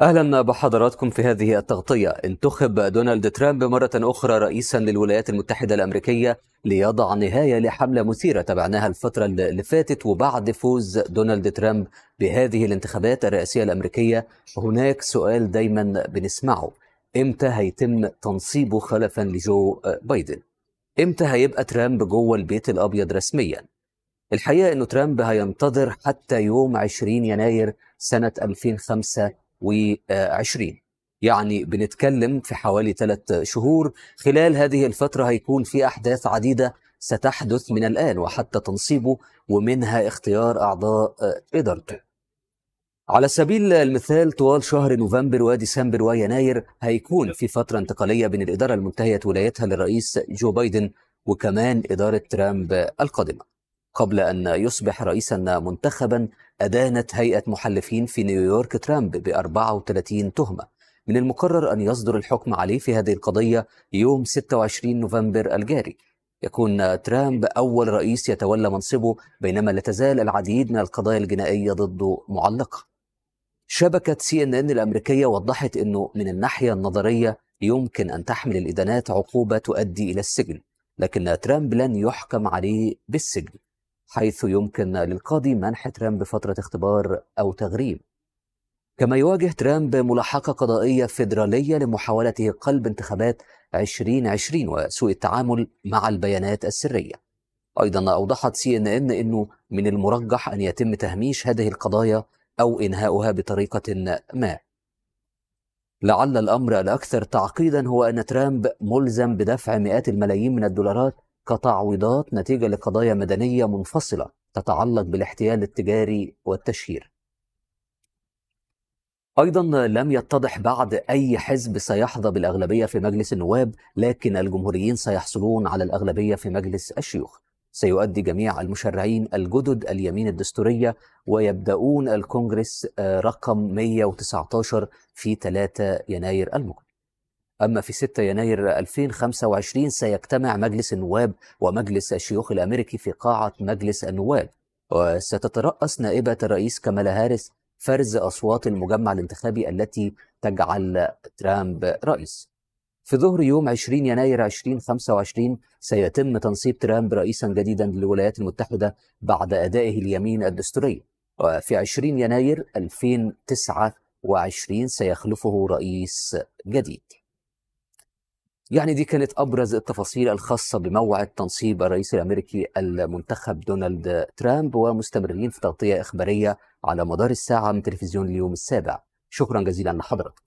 اهلا بحضراتكم في هذه التغطيه انتخب دونالد ترامب مره اخرى رئيسا للولايات المتحده الامريكيه ليضع نهايه لحمله مثيره تابعناها الفتره اللي فاتت وبعد فوز دونالد ترامب بهذه الانتخابات الرئاسيه الامريكيه هناك سؤال دايما بنسمعه امتى هيتم تنصيبه خلفا لجو بايدن امتى هيبقى ترامب جوه البيت الابيض رسميا الحقيقه انه ترامب هينتظر حتى يوم 20 يناير سنه 2005 2020 يعني بنتكلم في حوالي ثلاث شهور خلال هذه الفترة هيكون في أحداث عديدة ستحدث من الآن وحتى تنصيبه ومنها اختيار أعضاء آه، إدارته على سبيل المثال طوال شهر نوفمبر وديسمبر ويناير هيكون في فترة انتقالية بين الإدارة المنتهية ولايتها للرئيس جو بايدن وكمان إدارة ترامب القادمة قبل أن يصبح رئيسا منتخبا أدانت هيئة محلفين في نيويورك ترامب ب 34 تهمة من المقرر أن يصدر الحكم عليه في هذه القضية يوم 26 نوفمبر الجاري يكون ترامب أول رئيس يتولى منصبه بينما لا تزال العديد من القضايا الجنائية ضده معلقة شبكة سي ان ان الأمريكية وضحت أنه من الناحية النظرية يمكن أن تحمل الإدانات عقوبة تؤدي إلى السجن لكن ترامب لن يحكم عليه بالسجن حيث يمكن للقاضي منح ترامب فترة اختبار أو تغريب كما يواجه ترامب ملاحقة قضائية فيدرالية لمحاولته قلب انتخابات 2020 وسوء التعامل مع البيانات السرية أيضا أوضحت سي إن إن أنه من المرجح أن يتم تهميش هذه القضايا أو إنهاؤها بطريقة ما لعل الأمر الأكثر تعقيدا هو أن ترامب ملزم بدفع مئات الملايين من الدولارات كتعويضات نتيجة لقضايا مدنية منفصلة تتعلق بالاحتيال التجاري والتشهير. أيضا لم يتضح بعد أي حزب سيحظى بالأغلبية في مجلس النواب لكن الجمهوريين سيحصلون على الأغلبية في مجلس الشيوخ سيؤدي جميع المشرعين الجدد اليمين الدستورية ويبدأون الكونغرس آه، رقم 119 في 3 يناير المقبل أما في 6 يناير 2025 سيجتمع مجلس النواب ومجلس الشيوخ الأمريكي في قاعة مجلس النواب وستترأس نائبة الرئيس كمالا هاريس فرز أصوات المجمع الانتخابي التي تجعل ترامب رئيس في ظهر يوم 20 يناير 2025 سيتم تنصيب ترامب رئيسا جديدا للولايات المتحدة بعد أدائه اليمين الدستوري وفي 20 يناير 2029 سيخلفه رئيس جديد يعني دي كانت أبرز التفاصيل الخاصة بموعد تنصيب الرئيس الأمريكي المنتخب دونالد ترامب ومستمرين في تغطية إخبارية على مدار الساعة من تلفزيون اليوم السابع شكرا جزيلا لحضرتك